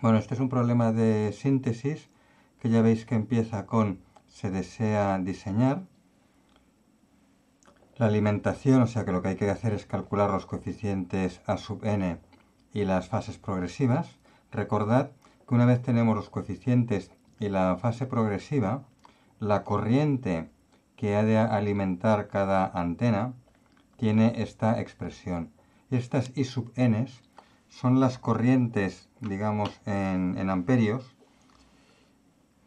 Bueno, este es un problema de síntesis que ya veis que empieza con se desea diseñar. La alimentación, o sea que lo que hay que hacer es calcular los coeficientes A sub n y las fases progresivas. Recordad que una vez tenemos los coeficientes y la fase progresiva, la corriente que ha de alimentar cada antena tiene esta expresión. Estas I sub n's son las corrientes, digamos, en, amperios,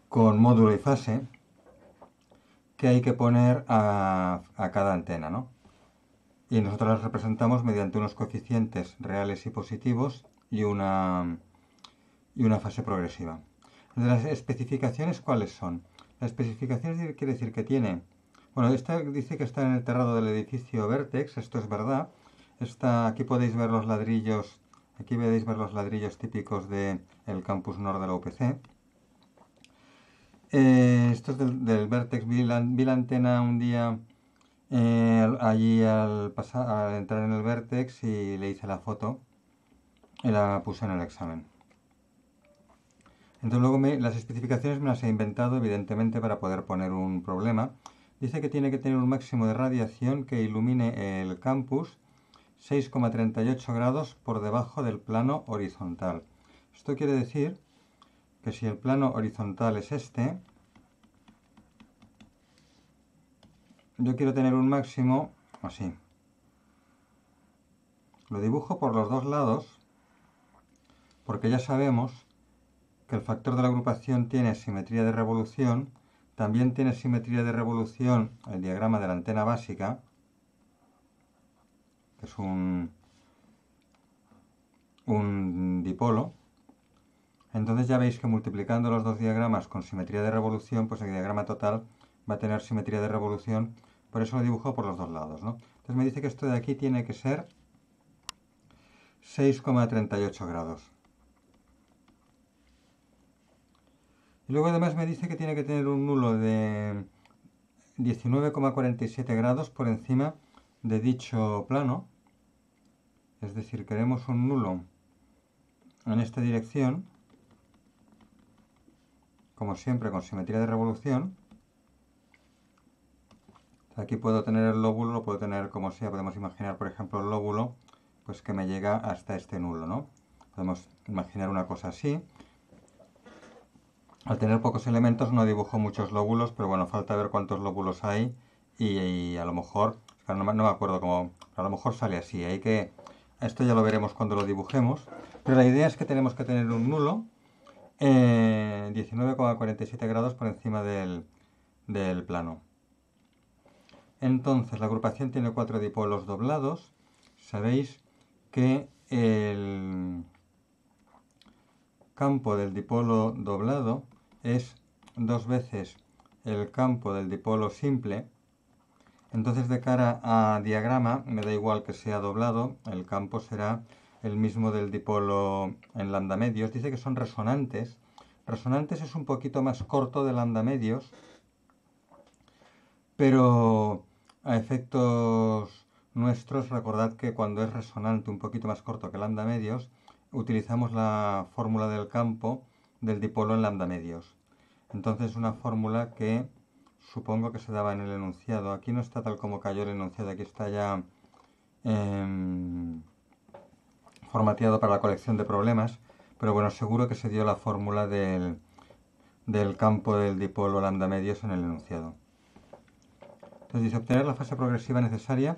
con módulo y fase, que hay que poner a, cada antena, ¿no? Y nosotros las representamos mediante unos coeficientes reales y positivos y una, y una fase progresiva. las especificaciones cuáles son? Las especificaciones quiere decir que tiene... Bueno, esta dice que está en el terrado del edificio Vertex, esto es verdad. Está, aquí podéis ver los ladrillos Aquí veis ver los ladrillos típicos del campus norte de la UPC. Eh, esto es del, Vertex. Vi la, antena un día eh, allí al, entrar en el Vertex y le hice la foto y la puse en el examen. Entonces luego las especificaciones me las he inventado evidentemente para poder poner un problema. Dice que tiene que tener un máximo de radiación que ilumine el campus 6,38 grados por debajo del plano horizontal. Esto quiere decir que si el plano horizontal es este, yo quiero tener un máximo así. Lo dibujo por los dos lados porque ya sabemos que el factor de la agrupación tiene simetría de revolución, también tiene simetría de revolución el diagrama de la antena básica, es un, un dipolo. Entonces ya veis que multiplicando los dos diagramas con simetría de revolución, pues el diagrama total va a tener simetría de revolución, por eso lo dibujo por los dos lados. ¿no? Entonces me dice que esto de aquí tiene que ser 6,38 grados. Y luego además me dice que tiene que tener un nulo de 19,47 grados por encima de dicho plano, es decir, queremos un nulo en esta dirección, como siempre con simetría de revolución, aquí puedo tener el lóbulo, puedo tener como sea, podemos imaginar por ejemplo el lóbulo pues que me llega hasta este nulo, ¿no? Podemos imaginar una cosa así. Al tener pocos elementos no dibujo muchos lóbulos, pero bueno, falta ver cuántos lóbulos hay y a lo mejor no, me acuerdo cómo, a lo mejor sale así, hay que, esto ya lo veremos cuando lo dibujemos, pero la idea es que tenemos que tener un nulo eh, en 19,47 grados por encima del, del plano. Entonces, la agrupación tiene cuatro dipolos doblados, sabéis que el campo del dipolo doblado es dos veces el campo del dipolo simple, entonces de cara a diagrama, me da igual que sea doblado, el campo será el mismo del dipolo en lambda medios. Dice que son resonantes. Resonantes es un poquito más corto de lambda medios, pero a efectos nuestros, recordad que cuando es resonante un poquito más corto que lambda medios, utilizamos la fórmula del campo del dipolo en lambda medios. Entonces una fórmula que supongo que se daba en el enunciado. Aquí no está tal como cayó el enunciado, aquí está ya em, formateado para la colección de problemas, pero bueno, seguro que se dio la fórmula del, del campo del dipolo lambda medios en el enunciado. Entonces dice, obtener la fase progresiva necesaria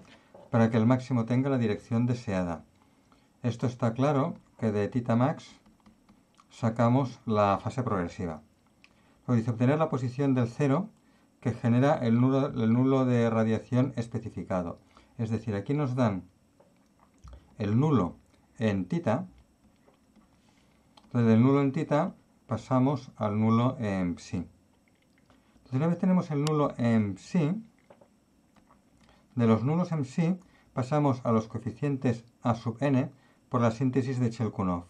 para que el máximo tenga la dirección deseada. Esto está claro que de tita max sacamos la fase progresiva. Pues dice, obtener la posición del cero que genera el nulo, de radiación especificado. Es decir, aquí nos dan el nulo en tita. Desde el nulo en tita pasamos al nulo en psi. una vez tenemos el nulo en psi, de los nulos en psi pasamos a los coeficientes a sub n por la síntesis de Chelkunov.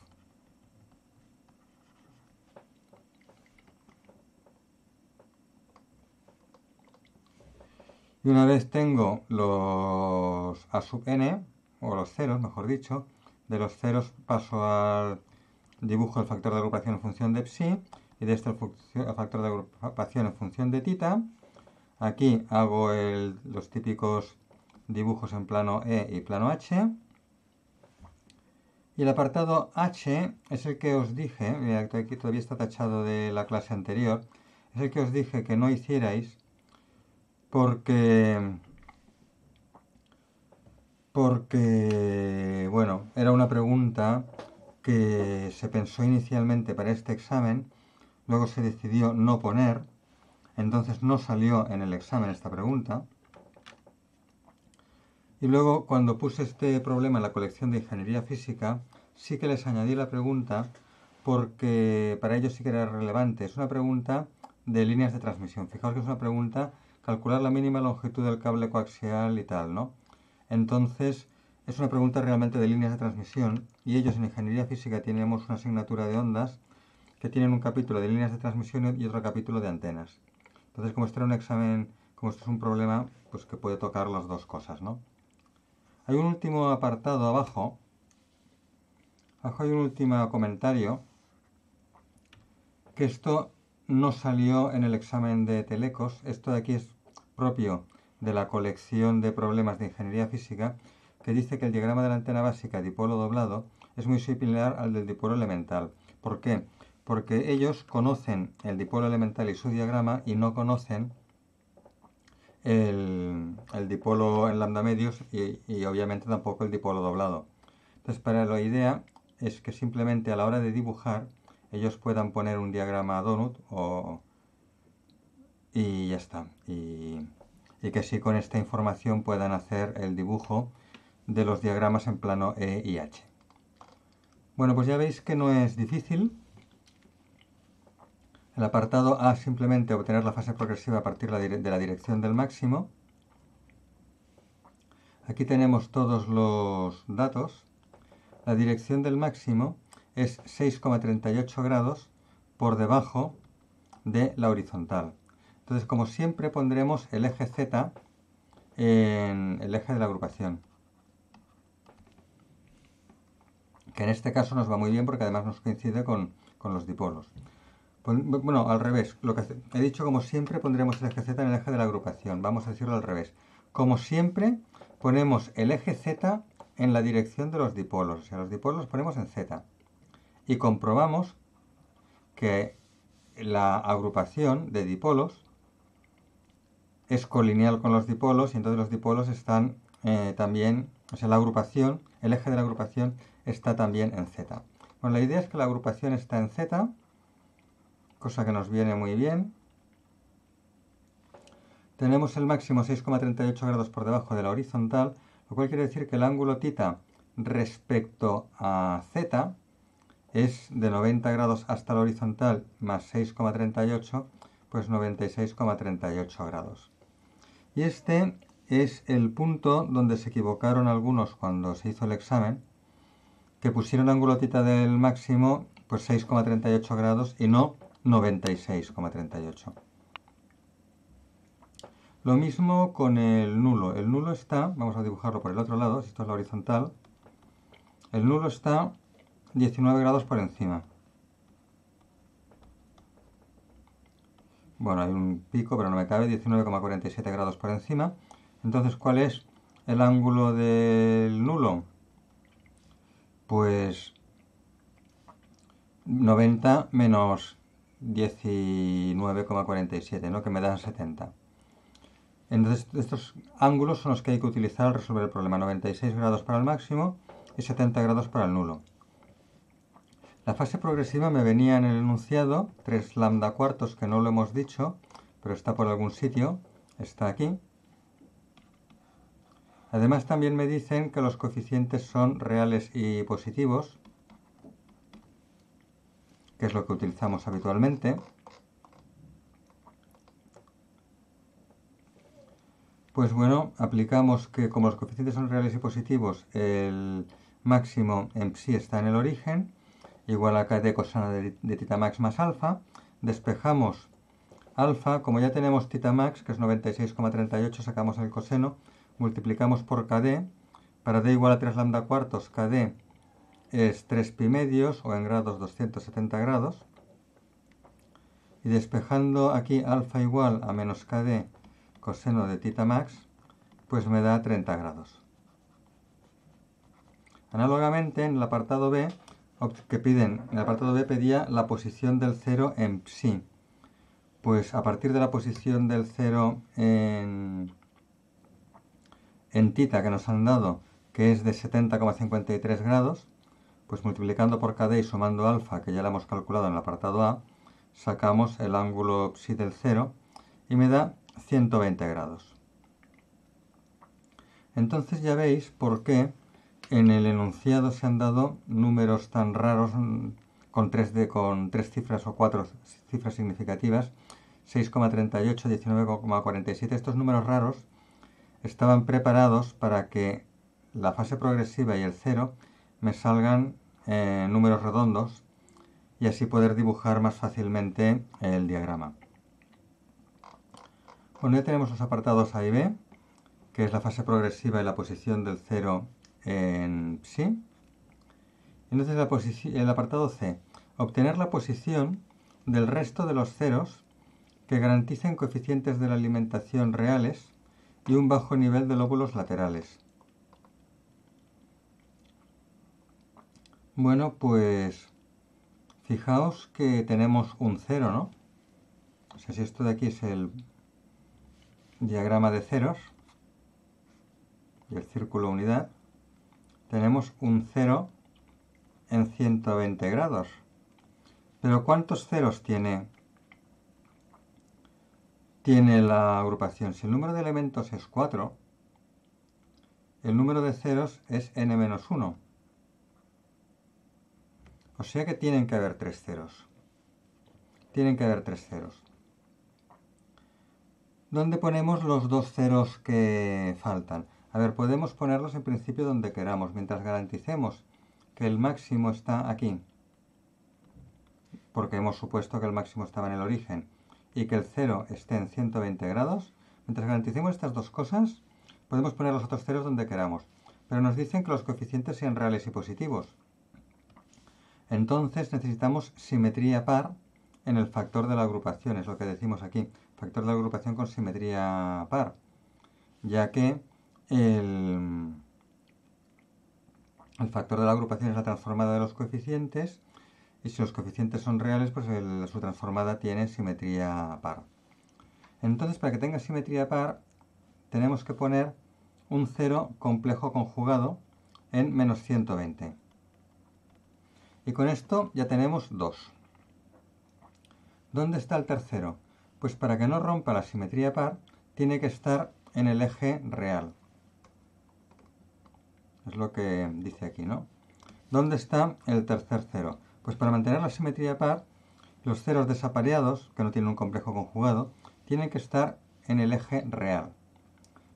Y una vez tengo los A sub n, o los ceros, mejor dicho, de los ceros paso al dibujo del factor de agrupación en función de psi, y de este el factor de agrupación en función de tita. Aquí hago los típicos dibujos en plano E y plano H. Y el apartado H es el que os dije, aquí todavía está tachado de la clase anterior, es el que os dije que no hicierais porque porque, bueno, era una pregunta que se pensó inicialmente para este examen, luego se decidió no poner, entonces no salió en el examen esta pregunta. Y luego, cuando puse este problema en la colección de ingeniería física, sí que les añadí la pregunta porque para ellos sí que era relevante. Es una pregunta de líneas de transmisión. Fijaos que es una pregunta calcular la mínima longitud del cable coaxial y tal, ¿no? Entonces, es una pregunta realmente de líneas de transmisión y ellos en ingeniería física tenemos una asignatura de ondas que tienen un capítulo de líneas de transmisión y otro capítulo de antenas. Entonces, como esto un examen, como esto es un problema, pues que puede tocar las dos cosas, ¿no? Hay un último apartado abajo. Abajo hay un último comentario. Que esto no salió en el examen de Telecos. Esto de aquí es propio de la colección de problemas de ingeniería física, que dice que el diagrama de la antena básica dipolo doblado es muy similar al del dipolo elemental. ¿Por qué? Porque ellos conocen el dipolo elemental y su diagrama y no conocen el, dipolo en lambda medios y, y obviamente tampoco el dipolo doblado. Entonces, para la idea es que simplemente a la hora de dibujar ellos puedan poner un diagrama donut o, y ya está. Y, que así con esta información puedan hacer el dibujo de los diagramas en plano E y H. Bueno, pues ya veis que no es difícil. El apartado A simplemente obtener la fase progresiva a partir de la dirección del máximo. Aquí tenemos todos los datos. La dirección del máximo es 6,38 grados por debajo de la horizontal. Entonces, como siempre, pondremos el eje Z en el eje de la agrupación. Que en este caso nos va muy bien porque además nos coincide con, los dipolos. Bueno, al revés. Lo que he dicho, como siempre, pondremos el eje Z en el eje de la agrupación. Vamos a decirlo al revés. Como siempre, ponemos el eje Z en la dirección de los dipolos. O sea, los dipolos los ponemos en Z. Y comprobamos que la agrupación de dipolos es colineal con los dipolos y entonces los dipolos están eh, también, o sea, la agrupación, el eje de la agrupación está también en Z. Bueno, la idea es que la agrupación está en Z, cosa que nos viene muy bien. Tenemos el máximo 6,38 grados por debajo de la horizontal, lo cual quiere decir que el ángulo tita respecto a Z es de 90 grados hasta la horizontal más 6,38, pues 96,38 grados. Y este es el punto donde se equivocaron algunos cuando se hizo el examen, que pusieron ángulo tita del máximo pues 6,38 grados y no 96,38. Lo mismo con el nulo. El nulo está, vamos a dibujarlo por el otro lado, si esto es la horizontal, el nulo está 19 grados por encima. bueno, hay un pico, pero no me cabe, 19,47 grados por encima. Entonces, ¿cuál es el ángulo del nulo? Pues 90 menos 19,47, ¿no? que me dan 70. Entonces, estos ángulos son los que hay que utilizar al resolver el problema. 96 grados para el máximo y 70 grados para el nulo. La fase progresiva me venía en el enunciado, 3 lambda cuartos que no lo hemos dicho, pero está por algún sitio, está aquí. Además también me dicen que los coeficientes son reales y positivos, que es lo que utilizamos habitualmente. Pues bueno, aplicamos que como los coeficientes son reales y positivos, el máximo en psi está en el origen igual a Kd coseno de, de tita max más alfa. Despejamos alfa, como ya tenemos tita max, que es 96,38, sacamos el coseno, multiplicamos por kd, para d igual a 3 lambda cuartos, kd es 3 pi medios, o en grados 270 grados, y despejando aquí alfa igual a menos kd coseno de tita max, pues me da 30 grados. Análogamente, en el apartado B, que piden, en el apartado B pedía la posición del cero en psi. Pues a partir de la posición del 0 en, en tita que nos han dado, que es de 70,53 grados, pues multiplicando por KD y sumando alfa, que ya la hemos calculado en el apartado A, sacamos el ángulo psi del 0 y me da 120 grados. Entonces ya veis por qué en el enunciado se han dado números tan raros mm, con tres, con cifras o cuatro cifras significativas, 6,38, 19,47. Estos números raros estaban preparados para que la fase progresiva y el cero me salgan eh, números redondos y así poder dibujar más fácilmente el diagrama. Bueno, ya tenemos los apartados A y B, que es la fase progresiva y la posición del cero en sí. Entonces el apartado C, obtener la posición del resto de los ceros que garanticen coeficientes de la alimentación reales y un bajo nivel de lóbulos laterales. Bueno, pues fijaos que tenemos un cero, ¿no? O sea, si esto de aquí es el diagrama de ceros y el círculo unidad, tenemos un cero en 120 grados. Pero ¿cuántos ceros tiene, tiene la agrupación? Si el número de elementos es 4, el número de ceros es n-1. O sea que tienen que haber tres ceros. Tienen que haber tres ceros. ¿Dónde ponemos los dos ceros que faltan? A ver, podemos ponerlos en principio donde queramos, mientras garanticemos que el máximo está aquí, porque hemos supuesto que el máximo estaba en el origen, y que el cero esté en 120 grados, mientras garanticemos estas dos cosas, podemos poner los otros ceros donde queramos, pero nos dicen que los coeficientes sean reales y positivos. Entonces necesitamos simetría par en el factor de la agrupación, es lo que decimos aquí, factor de la agrupación con simetría par, ya que el, factor de la agrupación es la transformada de los coeficientes y si los coeficientes son reales, pues su transformada tiene simetría par. Entonces, para que tenga simetría par, tenemos que poner un cero complejo conjugado en menos 120. Y con esto ya tenemos dos. ¿Dónde está el tercero? Pues para que no rompa la simetría par, tiene que estar en el eje real. Es lo que dice aquí, ¿no? ¿Dónde está el tercer cero? Pues para mantener la simetría par, los ceros desapareados, que no tienen un complejo conjugado, tienen que estar en el eje real.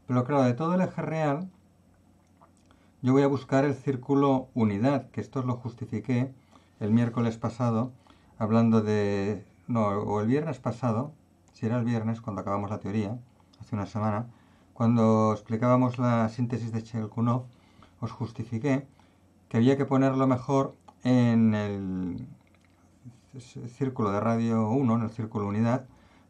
Pero claro, de todo el eje real, yo voy a buscar el círculo unidad, que esto lo justifiqué el miércoles pasado, hablando de... no, o el viernes pasado, si era el viernes, cuando acabamos la teoría, hace una semana, cuando explicábamos la síntesis de Chelkunov, os justifiqué que había que ponerlo mejor en el círculo de radio 1, en el círculo unidad,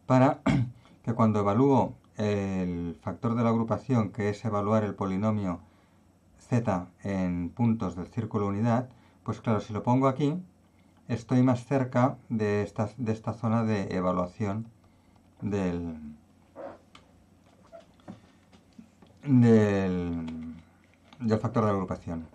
para que cuando evalúo el factor de la agrupación, que es evaluar el polinomio z en puntos del círculo unidad, pues claro, si lo pongo aquí, estoy más cerca de esta, de esta zona de evaluación del, del del factor de agrupación.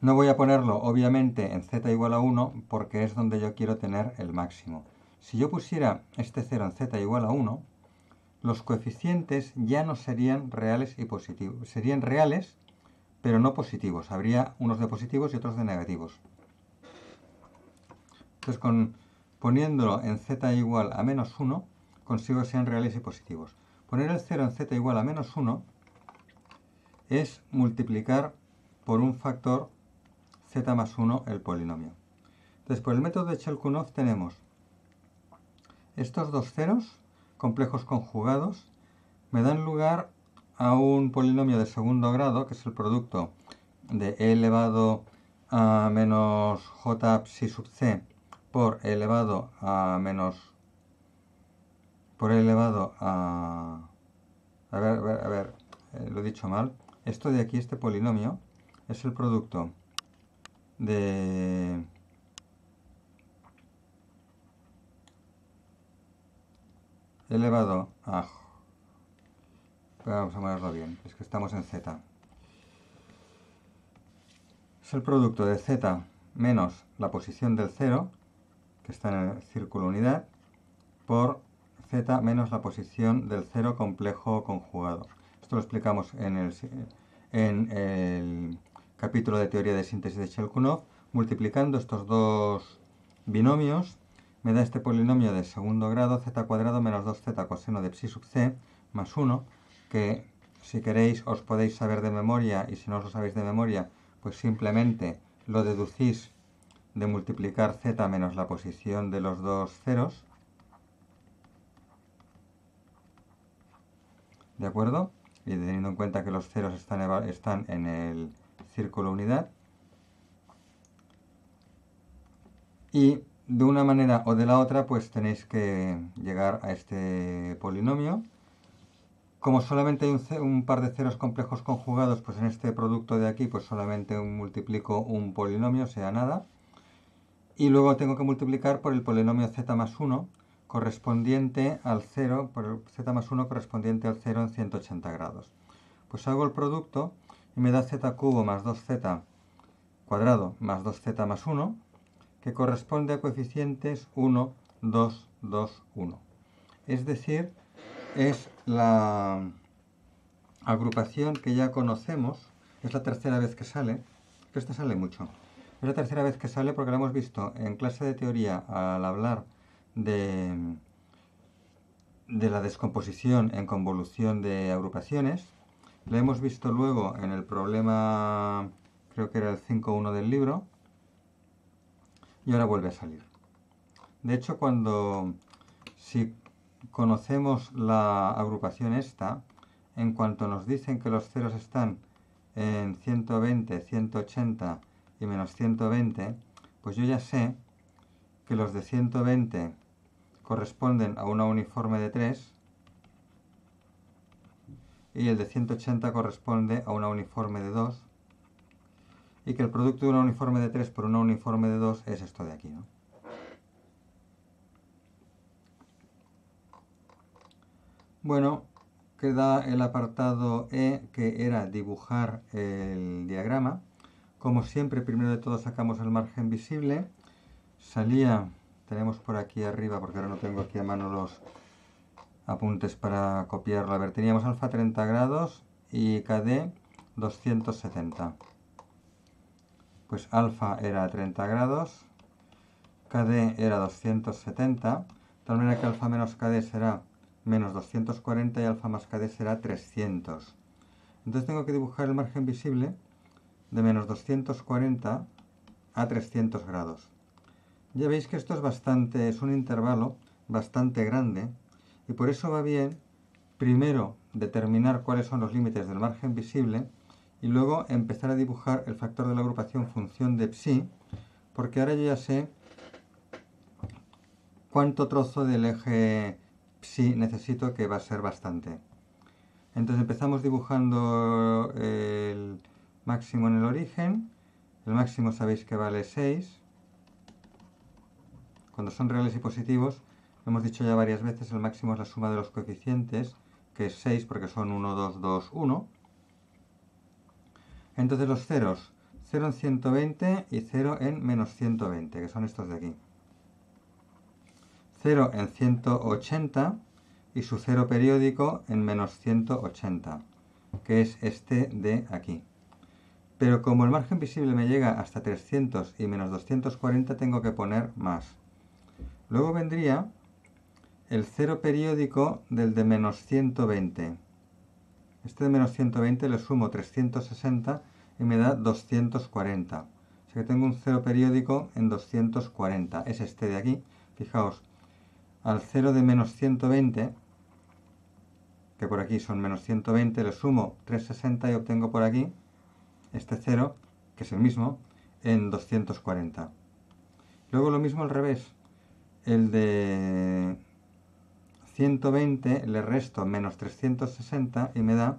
No voy a ponerlo, obviamente, en z igual a 1 porque es donde yo quiero tener el máximo. Si yo pusiera este 0 en z igual a 1, los coeficientes ya no serían reales y positivos. Serían reales, pero no positivos. Habría unos de positivos y otros de negativos. Entonces, con, poniéndolo en z igual a menos 1, consigo que sean reales y positivos. Poner el 0 en z igual a menos 1 es multiplicar por un factor z más 1 el polinomio. Después por el método de Chelkunov tenemos estos dos ceros, complejos conjugados, me dan lugar a un polinomio de segundo grado, que es el producto de e elevado a menos j psi sub c por e elevado a menos por e elevado a a ver, a ver, a ver eh, lo he dicho mal esto de aquí, este polinomio, es el producto de... elevado a... Vamos a ponerlo bien, es que estamos en z. Es el producto de z menos la posición del cero que está en el círculo unidad, por z menos la posición del cero complejo conjugado. Esto lo explicamos en el, capítulo de teoría de síntesis de Shelkunov. Multiplicando estos dos binomios, me da este polinomio de segundo grado z cuadrado menos 2z coseno de psi sub c más 1, que si queréis os podéis saber de memoria y si no os lo sabéis de memoria, pues simplemente lo deducís de multiplicar z menos la posición de los dos ceros. ¿De acuerdo? y teniendo en cuenta que los ceros están, están en el círculo unidad. Y de una manera o de la otra, pues tenéis que llegar a este polinomio. Como solamente hay un, par de ceros complejos conjugados, pues en este producto de aquí, pues solamente multiplico un polinomio, sea nada. Y luego tengo que multiplicar por el polinomio z más 1, correspondiente al 0, por el z más 1 correspondiente al 0 en 180 grados. Pues hago el producto y me da z cubo más 2z cuadrado más 2z más 1, que corresponde a coeficientes 1, 2, 2, 1. Es decir, es la agrupación que ya conocemos, es la tercera vez que sale, que esta sale mucho. Es la tercera vez que sale porque la hemos visto en clase de teoría al hablar de, la descomposición en convolución de agrupaciones. lo hemos visto luego en el problema, creo que era el 5.1 del libro, y ahora vuelve a salir. De hecho, cuando si conocemos la agrupación esta, en cuanto nos dicen que los ceros están en 120, 180 y menos 120, pues yo ya sé que los de 120 corresponden a una uniforme de 3 y el de 180 corresponde a una uniforme de 2 y que el producto de una uniforme de 3 por una uniforme de 2 es esto de aquí. Bueno, queda el apartado E que era dibujar el diagrama. Como siempre, primero de todo sacamos el margen visible salía, tenemos por aquí arriba, porque ahora no tengo aquí a mano los apuntes para copiarlo. A ver, teníamos alfa 30 grados y KD 270. Pues alfa era 30 grados, KD era 270, de tal manera que alfa menos KD será menos 240 y alfa más KD será 300. Entonces tengo que dibujar el margen visible de menos 240 a 300 grados. Ya veis que esto es bastante, es un intervalo bastante grande y por eso va bien primero determinar cuáles son los límites del margen visible y luego empezar a dibujar el factor de la agrupación función de psi, porque ahora yo ya sé cuánto trozo del eje psi necesito, que va a ser bastante. Entonces empezamos dibujando eh, el máximo en el origen, el máximo sabéis que vale 6, cuando son reales y positivos, hemos dicho ya varias veces, el máximo es la suma de los coeficientes, que es 6 porque son 1, 2, 2, 1. Entonces los ceros, 0 en 120 y 0 en menos 120, que son estos de aquí. 0 en 180 y su cero periódico en menos 180, que es este de aquí. Pero como el margen visible me llega hasta 300 y menos 240, tengo que poner más. Luego vendría el cero periódico del de menos 120. Este de menos 120 le sumo 360 y me da 240. O que tengo un cero periódico en 240. Es este de aquí. Fijaos, al cero de menos 120, que por aquí son menos 120, le sumo 360 y obtengo por aquí este cero, que es el mismo, en 240. Luego lo mismo al revés el de 120 le resto menos 360 y me da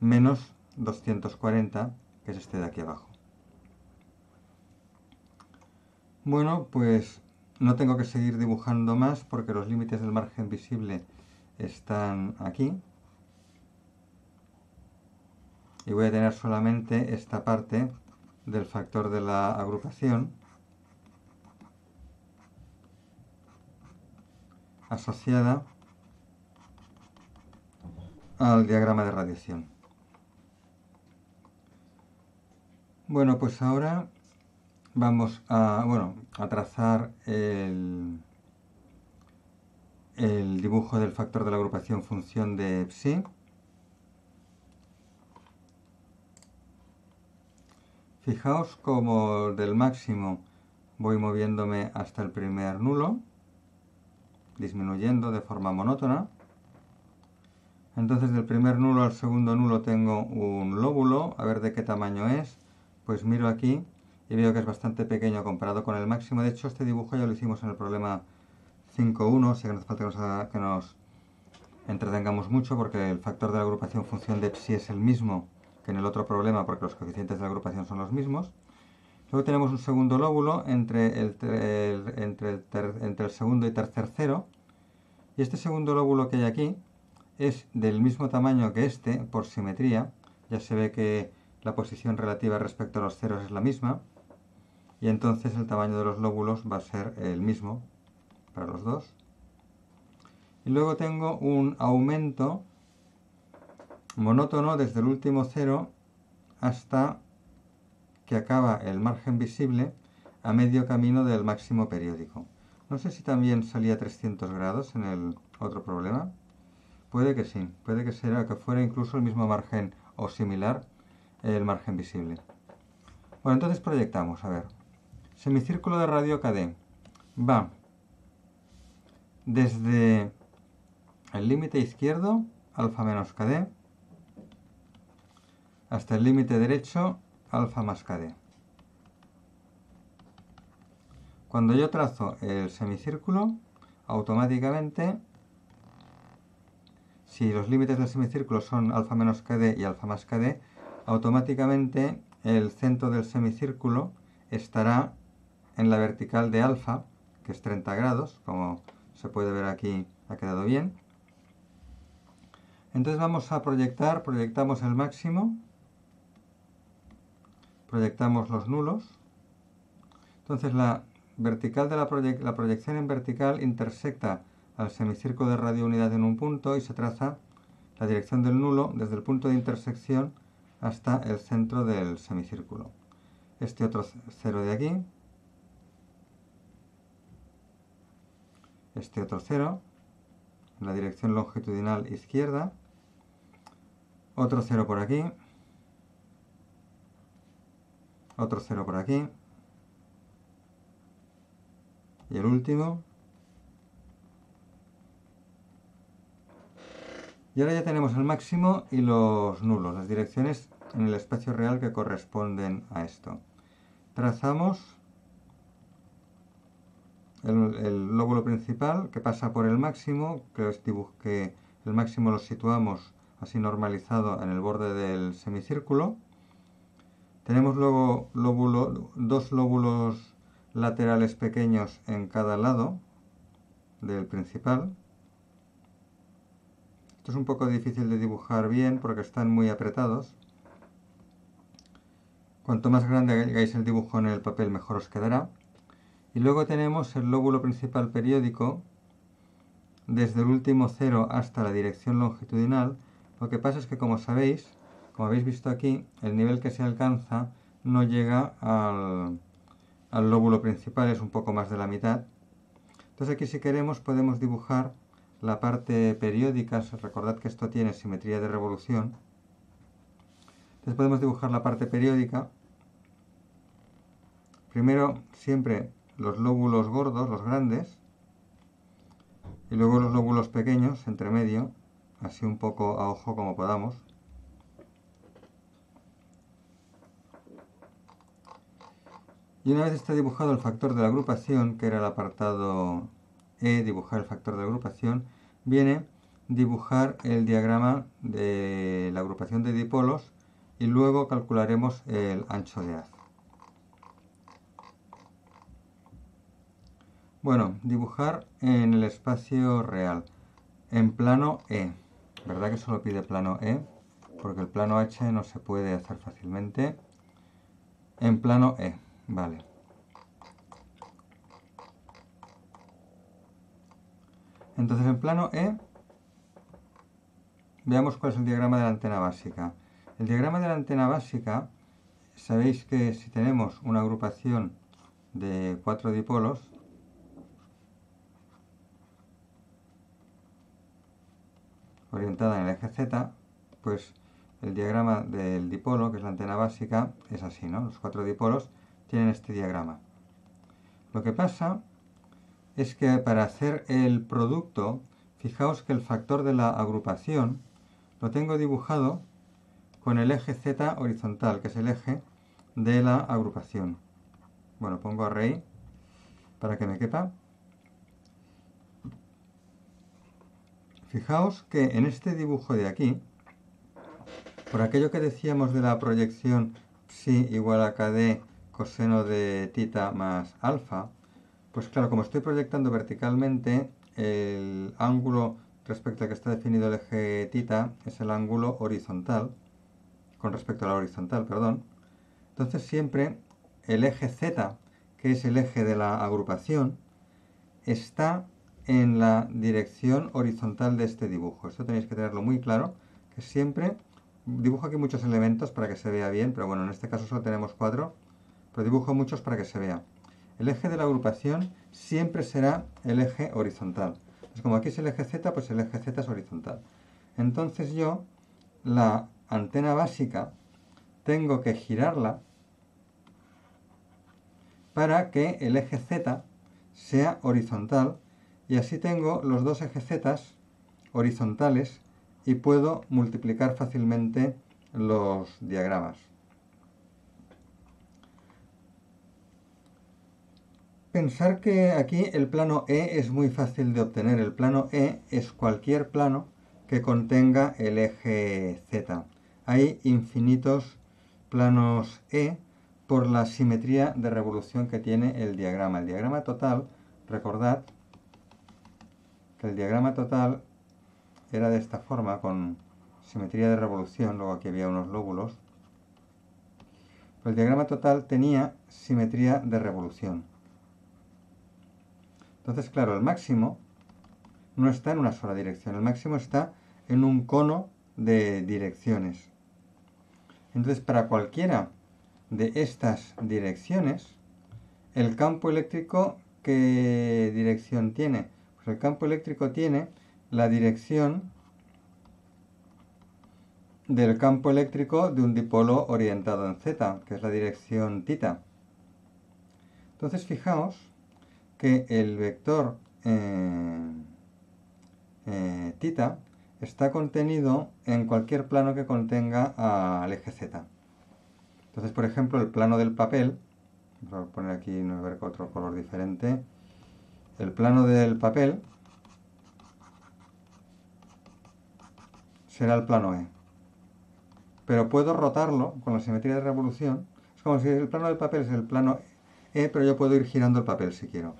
menos 240, que es este de aquí abajo. Bueno, pues no tengo que seguir dibujando más porque los límites del margen visible están aquí. Y voy a tener solamente esta parte del factor de la agrupación. asociada al diagrama de radiación. Bueno, pues ahora vamos a, bueno, a trazar el, el dibujo del factor de la agrupación función de psi. Fijaos como del máximo voy moviéndome hasta el primer nulo disminuyendo de forma monótona. Entonces del primer nulo al segundo nulo tengo un lóbulo, a ver de qué tamaño es. Pues miro aquí y veo que es bastante pequeño comparado con el máximo. De hecho este dibujo ya lo hicimos en el problema 5.1, o que no hace falta que nos, que nos entretengamos mucho porque el factor de la agrupación función de psi es el mismo que en el otro problema porque los coeficientes de la agrupación son los mismos. Luego tenemos un segundo lóbulo entre el, segundo y tercer cero. Y este segundo lóbulo que hay aquí es del mismo tamaño que este por simetría. Ya se ve que la posición relativa respecto a los ceros es la misma. Y entonces el tamaño de los lóbulos va a ser el mismo para los dos. Y luego tengo un aumento monótono desde el último cero hasta que acaba el margen visible a medio camino del máximo periódico. No sé si también salía 300 grados en el otro problema. Puede que sí, puede que sea que fuera incluso el mismo margen o similar el margen visible. Bueno, entonces proyectamos, a ver. Semicírculo de radio KD va desde el límite izquierdo, alfa menos KD, hasta el límite derecho, alfa más kd. Cuando yo trazo el semicírculo, automáticamente, si los límites del semicírculo son alfa menos kd y alfa más kd, automáticamente el centro del semicírculo estará en la vertical de alfa, que es 30 grados, como se puede ver aquí, ha quedado bien. Entonces vamos a proyectar, proyectamos el máximo proyectamos los nulos. Entonces la vertical de la, proyección en vertical intersecta al semicírculo de radio unidad en un punto y se traza la dirección del nulo desde el punto de intersección hasta el centro del semicírculo. Este otro cero de aquí, este otro cero, en la dirección longitudinal izquierda, otro cero por aquí, otro cero por aquí. Y el último. Y ahora ya tenemos el máximo y los nulos, las direcciones en el espacio real que corresponden a esto. Trazamos el, lóbulo principal que pasa por el máximo, que, que el máximo lo situamos así normalizado en el borde del semicírculo. Tenemos luego dos lóbulos laterales pequeños en cada lado del principal. Esto es un poco difícil de dibujar bien porque están muy apretados. Cuanto más grande hagáis el dibujo en el papel mejor os quedará. Y luego tenemos el lóbulo principal periódico desde el último cero hasta la dirección longitudinal. Lo que pasa es que como sabéis como habéis visto aquí, el nivel que se alcanza no llega al, lóbulo principal, es un poco más de la mitad. Entonces aquí si queremos podemos dibujar la parte periódica, recordad que esto tiene simetría de revolución. Entonces podemos dibujar la parte periódica. Primero siempre los lóbulos gordos, los grandes, y luego los lóbulos pequeños entre medio, así un poco a ojo como podamos. Y una vez está dibujado el factor de la agrupación, que era el apartado E, dibujar el factor de agrupación, viene dibujar el diagrama de la agrupación de dipolos y luego calcularemos el ancho de haz. Bueno, dibujar en el espacio real, en plano E. ¿Verdad que solo pide plano E? Porque el plano H no se puede hacer fácilmente. En plano E. Vale. Entonces en plano E veamos cuál es el diagrama de la antena básica. El diagrama de la antena básica, sabéis que si tenemos una agrupación de cuatro dipolos, orientada en el eje Z, pues el diagrama del dipolo, que es la antena básica, es así, ¿no? Los cuatro dipolos tienen este diagrama. Lo que pasa es que para hacer el producto, fijaos que el factor de la agrupación lo tengo dibujado con el eje Z horizontal, que es el eje de la agrupación. Bueno, pongo array para que me quepa. Fijaos que en este dibujo de aquí, por aquello que decíamos de la proyección psi igual a kd coseno de tita más alfa, pues claro, como estoy proyectando verticalmente, el ángulo respecto al que está definido el eje tita es el ángulo horizontal, con respecto a la horizontal, perdón. Entonces siempre el eje z, que es el eje de la agrupación, está en la dirección horizontal de este dibujo. Esto tenéis que tenerlo muy claro, que siempre dibujo aquí muchos elementos para que se vea bien, pero bueno, en este caso solo tenemos cuatro lo dibujo muchos para que se vea. El eje de la agrupación siempre será el eje horizontal. es como aquí es el eje Z, pues el eje Z es horizontal. Entonces yo la antena básica tengo que girarla para que el eje Z sea horizontal y así tengo los dos ejes Z horizontales y puedo multiplicar fácilmente los diagramas. pensar que aquí el plano E es muy fácil de obtener. El plano E es cualquier plano que contenga el eje Z. Hay infinitos planos E por la simetría de revolución que tiene el diagrama. El diagrama total, recordad que el diagrama total era de esta forma, con simetría de revolución, luego aquí había unos lóbulos. el diagrama total tenía simetría de revolución. Entonces, claro, el máximo no está en una sola dirección, el máximo está en un cono de direcciones. Entonces, para cualquiera de estas direcciones, el campo eléctrico, ¿qué dirección tiene? Pues el campo eléctrico tiene la dirección del campo eléctrico de un dipolo orientado en Z, que es la dirección tita. Entonces, fijaos que el vector eh, eh, tita está contenido en cualquier plano que contenga al eje z. Entonces, por ejemplo, el plano del papel, vamos a poner aquí no ver otro color diferente, el plano del papel será el plano E. Pero puedo rotarlo con la simetría de revolución. Es como si el plano del papel es el plano E, pero yo puedo ir girando el papel si quiero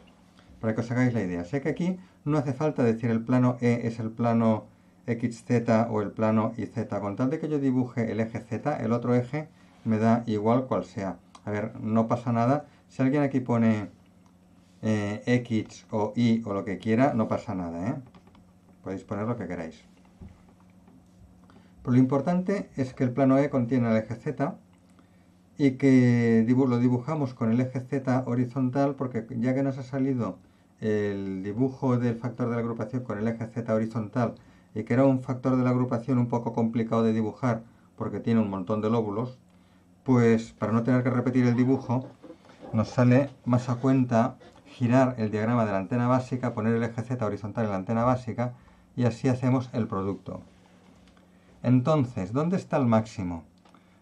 para que os hagáis la idea. Sé que aquí no hace falta decir el plano E es el plano XZ o el plano YZ. con tal de que yo dibuje el eje Z, el otro eje me da igual cual sea. A ver, no pasa nada, si alguien aquí pone eh, X o Y o lo que quiera, no pasa nada, ¿eh? Podéis poner lo que queráis. Pero pues lo importante es que el plano E contiene el eje Z, y que lo dibujamos con el eje Z horizontal porque ya que nos ha salido el dibujo del factor de la agrupación con el eje Z horizontal y que era un factor de la agrupación un poco complicado de dibujar porque tiene un montón de lóbulos, pues para no tener que repetir el dibujo nos sale más a cuenta girar el diagrama de la antena básica, poner el eje Z horizontal en la antena básica y así hacemos el producto. Entonces, ¿dónde está el máximo?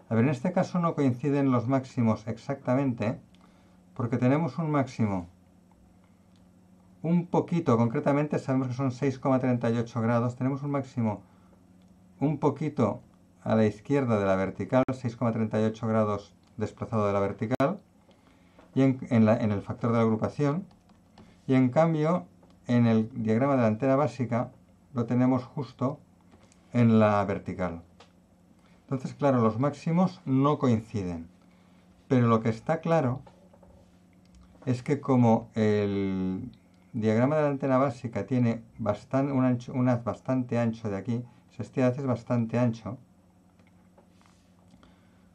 A ver, en este caso no coinciden los máximos exactamente porque tenemos un máximo un poquito, concretamente sabemos que son 6,38 grados, tenemos un máximo un poquito a la izquierda de la vertical, 6,38 grados desplazado de la vertical, y en, el factor de la agrupación, y en cambio en el diagrama de la básica lo tenemos justo en la vertical. Entonces, claro, los máximos no coinciden, pero lo que está claro es que como el diagrama de la antena básica tiene un, haz bastante ancho de aquí, si este haz es bastante ancho,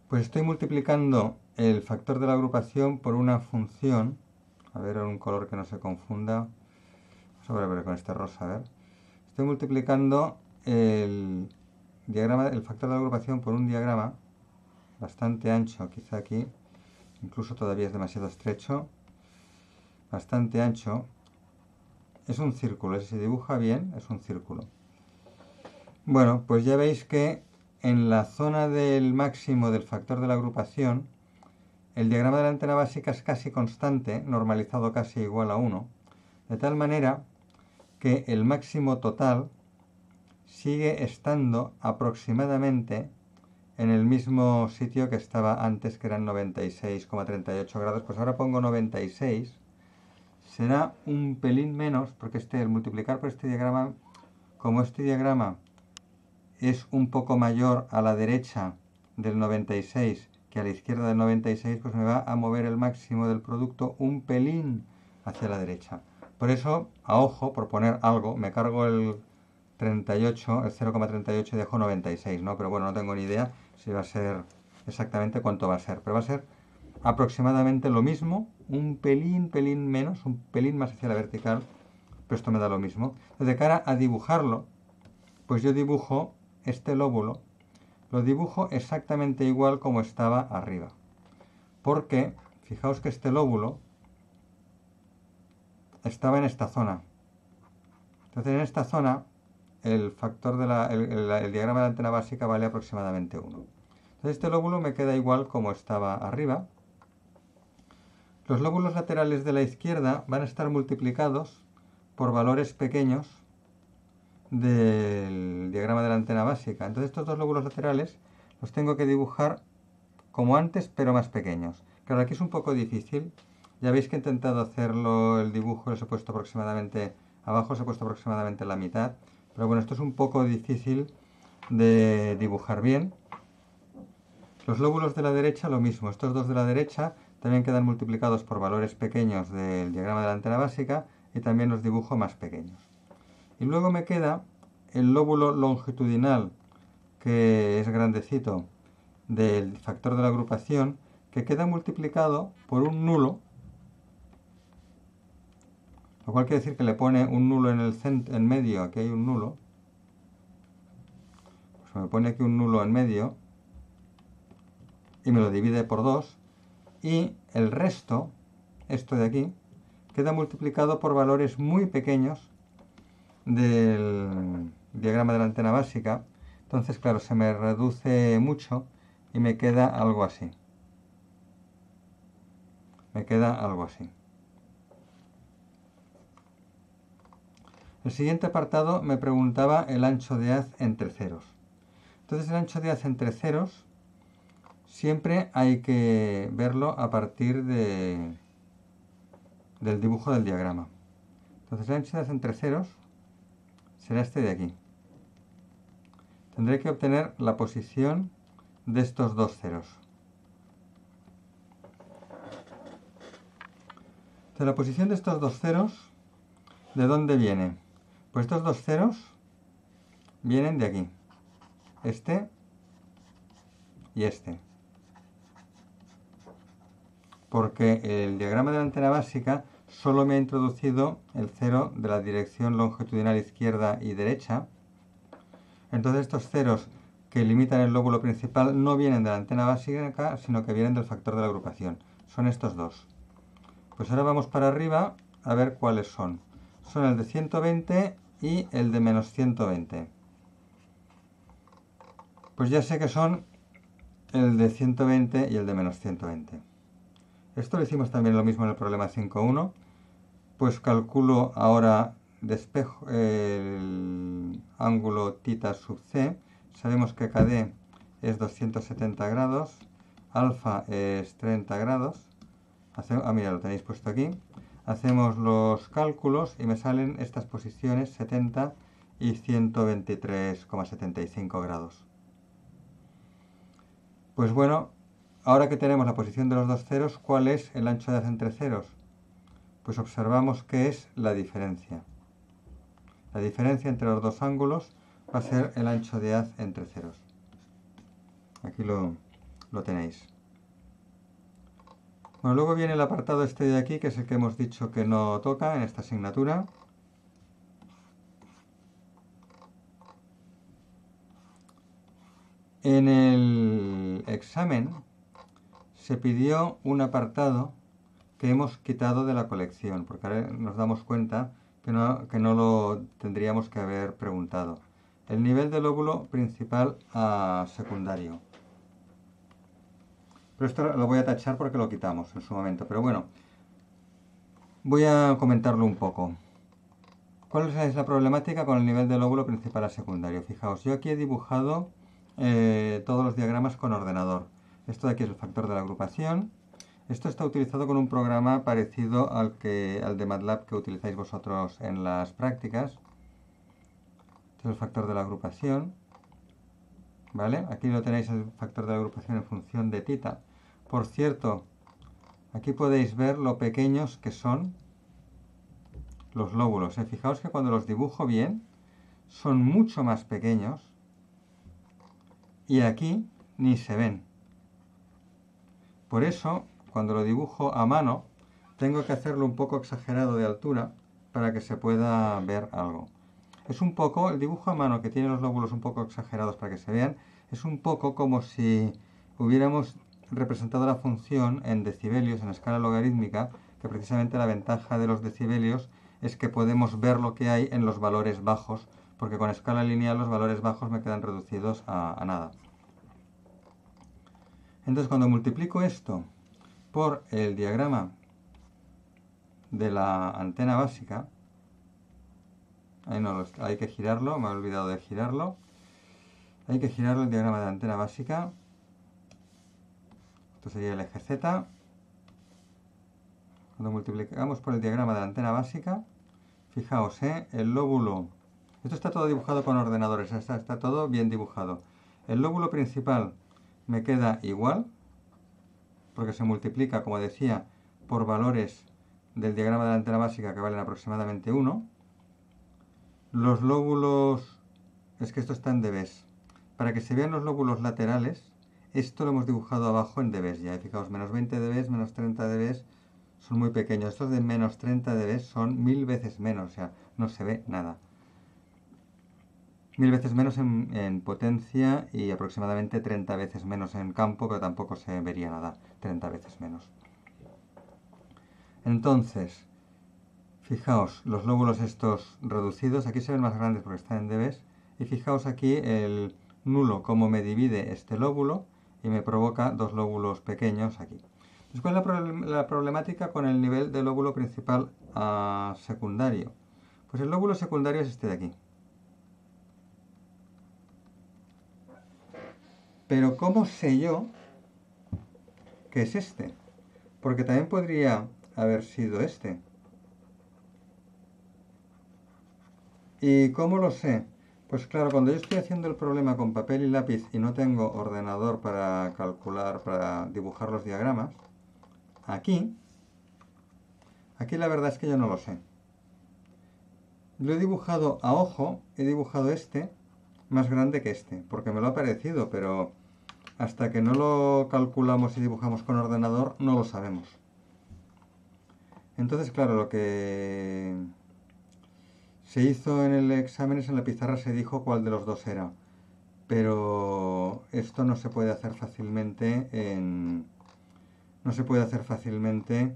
pues estoy multiplicando el factor de la agrupación por una función, a ver, un color que no se confunda, a ver con este rosa, a ver, estoy multiplicando el, diagrama, el factor de la agrupación por un diagrama bastante ancho, quizá aquí, incluso todavía es demasiado estrecho, bastante ancho, es un círculo, si se dibuja bien es un círculo. Bueno, pues ya veis que en la zona del máximo del factor de la agrupación, el diagrama de la antena básica es casi constante, normalizado casi igual a 1, de tal manera que el máximo total sigue estando aproximadamente en el mismo sitio que estaba antes, que eran 96,38 grados. Pues ahora pongo 96 será un pelín menos, porque este, el multiplicar por este diagrama, como este diagrama es un poco mayor a la derecha del 96 que a la izquierda del 96, pues me va a mover el máximo del producto un pelín hacia la derecha. Por eso, a ojo, por poner algo, me cargo el 38, el 0,38 y dejo 96, ¿no? Pero bueno, no tengo ni idea si va a ser exactamente cuánto va a ser, pero va a ser aproximadamente lo mismo, un pelín, pelín menos, un pelín más hacia la vertical, pero esto me da lo mismo. De cara a dibujarlo, pues yo dibujo este lóbulo, lo dibujo exactamente igual como estaba arriba. Porque, fijaos que este lóbulo estaba en esta zona. Entonces en esta zona el factor de el, el diagrama de la antena básica vale aproximadamente 1. Entonces este lóbulo me queda igual como estaba arriba, los lóbulos laterales de la izquierda van a estar multiplicados por valores pequeños del diagrama de la antena básica. Entonces estos dos lóbulos laterales los tengo que dibujar como antes, pero más pequeños. Claro, aquí es un poco difícil. Ya veis que he intentado hacerlo, el dibujo lo he puesto aproximadamente, abajo se ha puesto aproximadamente la mitad. Pero bueno, esto es un poco difícil de dibujar bien. Los lóbulos de la derecha lo mismo, estos dos de la derecha también quedan multiplicados por valores pequeños del diagrama de la antena básica y también los dibujo más pequeños. Y luego me queda el lóbulo longitudinal, que es grandecito, del factor de la agrupación, que queda multiplicado por un nulo, lo cual quiere decir que le pone un nulo en el en medio, aquí hay un nulo, pues me pone aquí un nulo en medio, y me lo divide por dos, y el resto, esto de aquí, queda multiplicado por valores muy pequeños del diagrama de la antena básica. Entonces, claro, se me reduce mucho y me queda algo así. Me queda algo así. El siguiente apartado me preguntaba el ancho de haz entre ceros. Entonces el ancho de haz entre ceros Siempre hay que verlo a partir de, del dibujo del diagrama. Entonces la densidad entre ceros será este de aquí. Tendré que obtener la posición de estos dos ceros. Entonces la posición de estos dos ceros, ¿de dónde viene? Pues estos dos ceros vienen de aquí. Este y este porque el diagrama de la antena básica solo me ha introducido el cero de la dirección longitudinal izquierda y derecha. Entonces estos ceros que limitan el lóbulo principal no vienen de la antena básica, sino que vienen del factor de la agrupación. Son estos dos. Pues ahora vamos para arriba a ver cuáles son. Son el de 120 y el de menos 120. Pues ya sé que son el de 120 y el de menos 120. Esto lo hicimos también lo mismo en el problema 5.1. Pues calculo ahora despejo el ángulo tita sub c. Sabemos que KD es 270 grados, alfa es 30 grados. ah, mira, lo tenéis puesto aquí. Hacemos los cálculos y me salen estas posiciones 70 y 123,75 grados. Pues bueno, Ahora que tenemos la posición de los dos ceros, ¿cuál es el ancho de haz entre ceros? Pues observamos que es la diferencia. La diferencia entre los dos ángulos va a ser el ancho de haz entre ceros. Aquí lo, lo tenéis. Bueno, luego viene el apartado este de aquí, que es el que hemos dicho que no toca en esta asignatura. En el examen se pidió un apartado que hemos quitado de la colección, porque ahora nos damos cuenta que no, lo tendríamos que haber preguntado. El nivel del óvulo principal a secundario. Pero esto lo voy a tachar porque lo quitamos en su momento. Pero bueno, voy a comentarlo un poco. ¿Cuál es la problemática con el nivel del óvulo principal a secundario? Fijaos, yo aquí he dibujado eh, todos los diagramas con ordenador. Esto de aquí es el factor de la agrupación. Esto está utilizado con un programa parecido al, que, al de MATLAB que utilizáis vosotros en las prácticas. Este es el factor de la agrupación. ¿Vale? Aquí lo tenéis el factor de la agrupación en función de tita. Por cierto, aquí podéis ver lo pequeños que son los lóbulos. ¿eh? Fijaos que cuando los dibujo bien, son mucho más pequeños. Y aquí ni se ven. Por eso, cuando lo dibujo a mano, tengo que hacerlo un poco exagerado de altura para que se pueda ver algo. Es un poco, el dibujo a mano que tiene los lóbulos un poco exagerados para que se vean, es un poco como si hubiéramos representado la función en decibelios, en escala logarítmica, que precisamente la ventaja de los decibelios es que podemos ver lo que hay en los valores bajos, porque con escala lineal los valores bajos me quedan reducidos a, a nada. Entonces cuando multiplico esto por el diagrama de la antena básica, ahí no, hay que girarlo, me he olvidado de girarlo, hay que girarlo el diagrama de la antena básica, esto sería el eje Z, cuando multiplicamos por el diagrama de la antena básica, fijaos, ¿eh? el lóbulo, esto está todo dibujado con ordenadores, está todo bien dibujado, el lóbulo principal me queda igual, porque se multiplica, como decía, por valores del diagrama de la antena básica que valen aproximadamente 1. Los lóbulos, es que esto está en debes. Para que se vean los lóbulos laterales, esto lo hemos dibujado abajo en dBs ya. Fijaos, menos 20 debes menos 30 dBs son muy pequeños. Estos de menos 30 dB son mil veces menos, o sea, no se ve nada mil veces menos en, potencia y aproximadamente 30 veces menos en campo, pero tampoco se vería nada, 30 veces menos. Entonces, fijaos, los lóbulos estos reducidos, aquí se ven más grandes porque están en debes, y fijaos aquí el nulo, cómo me divide este lóbulo y me provoca dos lóbulos pequeños aquí. después ¿cuál es la, la problemática con el nivel del lóbulo principal a secundario? Pues el lóbulo secundario es este de aquí. Pero ¿cómo sé yo que es este? Porque también podría haber sido este. ¿Y cómo lo sé? Pues claro, cuando yo estoy haciendo el problema con papel y lápiz y no tengo ordenador para calcular, para dibujar los diagramas, aquí, aquí la verdad es que yo no lo sé. Lo he dibujado a ojo, he dibujado este, más grande que este, porque me lo ha parecido, pero hasta que no lo calculamos y dibujamos con ordenador, no lo sabemos. Entonces, claro, lo que se hizo en el examen es en la pizarra se dijo cuál de los dos era, pero esto no se puede hacer fácilmente en... No se puede hacer fácilmente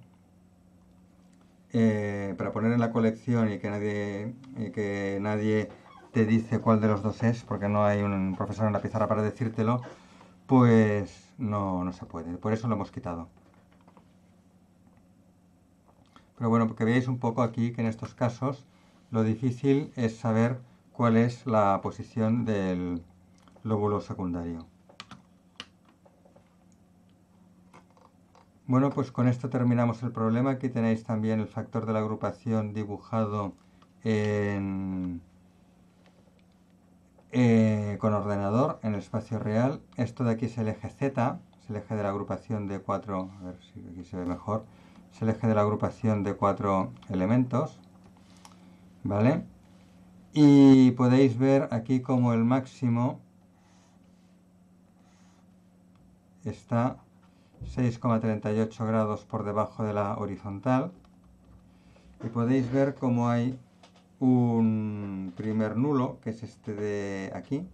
eh, para poner en la colección y que nadie, y que nadie te dice cuál de los dos es, porque no hay un profesor en la pizarra para decírtelo, pues no, no se puede. Por eso lo hemos quitado. Pero bueno, porque veáis un poco aquí que en estos casos lo difícil es saber cuál es la posición del lóbulo secundario. Bueno, pues con esto terminamos el problema. Aquí tenéis también el factor de la agrupación dibujado en eh, con ordenador en el espacio real. Esto de aquí es el eje Z, es el eje de la agrupación de cuatro, a ver si aquí se ve mejor, el eje de la agrupación de cuatro elementos, ¿vale? Y podéis ver aquí como el máximo está 6,38 grados por debajo de la horizontal y podéis ver cómo hay un primer nulo, que es este de aquí.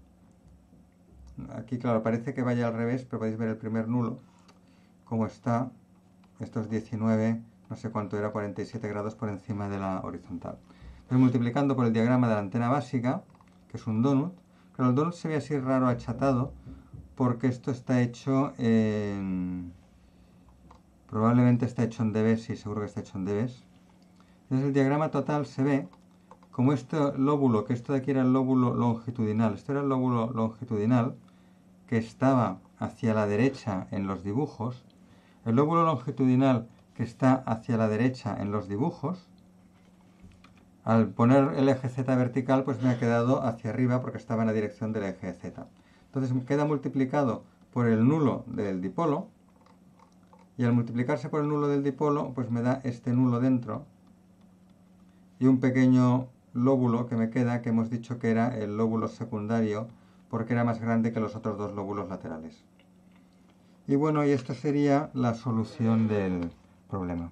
Aquí, claro, parece que vaya al revés, pero podéis ver el primer nulo, como está. Estos 19, no sé cuánto era, 47 grados por encima de la horizontal. Entonces, pues multiplicando por el diagrama de la antena básica, que es un donut, pero el donut se ve así raro achatado, porque esto está hecho en... Probablemente está hecho en dB, sí, seguro que está hecho en dB. Entonces el diagrama total se ve como este lóbulo, que esto de aquí era el lóbulo longitudinal, este era el lóbulo longitudinal que estaba hacia la derecha en los dibujos, el lóbulo longitudinal que está hacia la derecha en los dibujos, al poner el eje z vertical, pues me ha quedado hacia arriba porque estaba en la dirección del eje z. Entonces me queda multiplicado por el nulo del dipolo, y al multiplicarse por el nulo del dipolo, pues me da este nulo dentro, y un pequeño lóbulo que me queda, que hemos dicho que era el lóbulo secundario, porque era más grande que los otros dos lóbulos laterales. Y bueno, y esta sería la solución del problema.